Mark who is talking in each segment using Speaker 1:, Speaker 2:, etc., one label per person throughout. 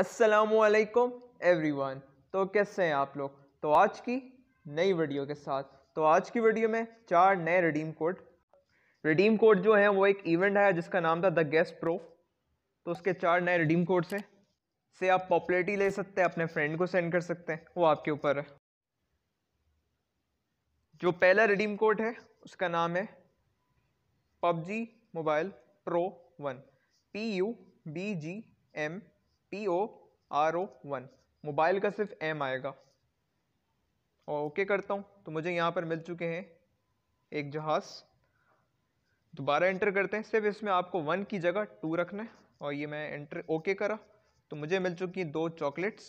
Speaker 1: every one तो कैसे हैं आप लोग तो आज की नई वीडियो के साथ तो आज की वीडियो में चार नए रिडीम कोड रिडीम कोड जो है वो एक इवेंट आया जिसका नाम था द गेस्ट प्रो तो उसके चार नए रिडीम कोड से से आप पॉपुलरिटी ले सकते हैं अपने फ्रेंड को सेंड कर सकते हैं वो आपके ऊपर है जो पहला रिडीम कोड है उसका नाम है PUBG mobile pro one P U B G M P O R O one mobile का सिर्फ एम आएगा और ओके करता हूँ तो मुझे यहाँ पर मिल चुके हैं एक जहाज़ दोबारा एंटर करते हैं सिर्फ इसमें आपको वन की जगह टू रखना है और ये मैं एंटर ओके करा तो मुझे मिल चुकी है दो चॉकलेट्स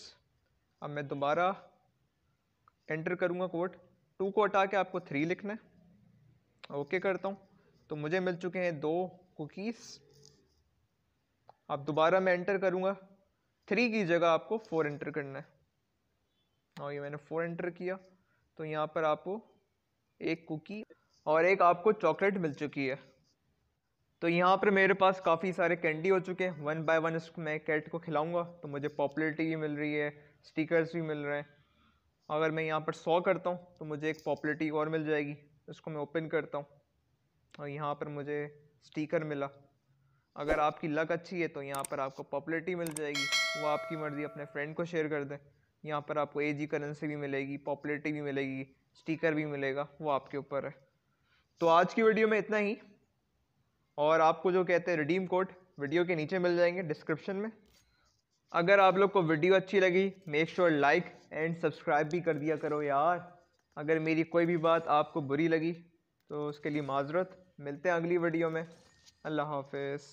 Speaker 1: अब मैं दोबारा एंटर करूँगा कोड टू को हटा के आपको थ्री लिखना है ओके करता हूँ तो मुझे मिल चुके हैं दो कुकीज़ अब दोबारा मैं एंटर करूँगा थ्री की जगह आपको फोर एंटर करना है और हाँ, ये मैंने फोर एंटर किया तो यहाँ पर आपको एक कुकी और एक आपको चॉकलेट मिल चुकी है तो यहाँ पर मेरे पास काफ़ी सारे कैंडी हो चुके हैं वन बाय वन इसको मैं कैट को खिलाऊंगा तो मुझे पॉपुलरिटी भी मिल रही है स्टिकर्स भी मिल रहे हैं अगर मैं यहाँ पर सौ करता हूँ तो मुझे एक पॉपुलरिटी और मिल जाएगी इसको मैं ओपन करता हूँ और यहाँ पर मुझे स्टिकर मिला अगर आपकी लक अच्छी है तो यहाँ पर आपको पॉपुलरिटी मिल जाएगी वो आपकी मर्ज़ी अपने फ्रेंड को शेयर कर दें यहाँ पर आपको ए जी करेंसी भी मिलेगी पॉपुलरिटी भी मिलेगी स्टिकर भी मिलेगा वो आपके ऊपर है तो आज की वीडियो में इतना ही और आपको जो कहते हैं रिडीम कोड वीडियो के नीचे मिल जाएंगे डिस्क्रिप्शन में अगर आप लोग को वीडियो अच्छी लगी make sure like and subscribe भी कर दिया करो यार अगर मेरी कोई भी बात आपको बुरी लगी तो उसके लिए माजरत मिलते हैं अगली वीडियो में अल्लाह हाफ़िज़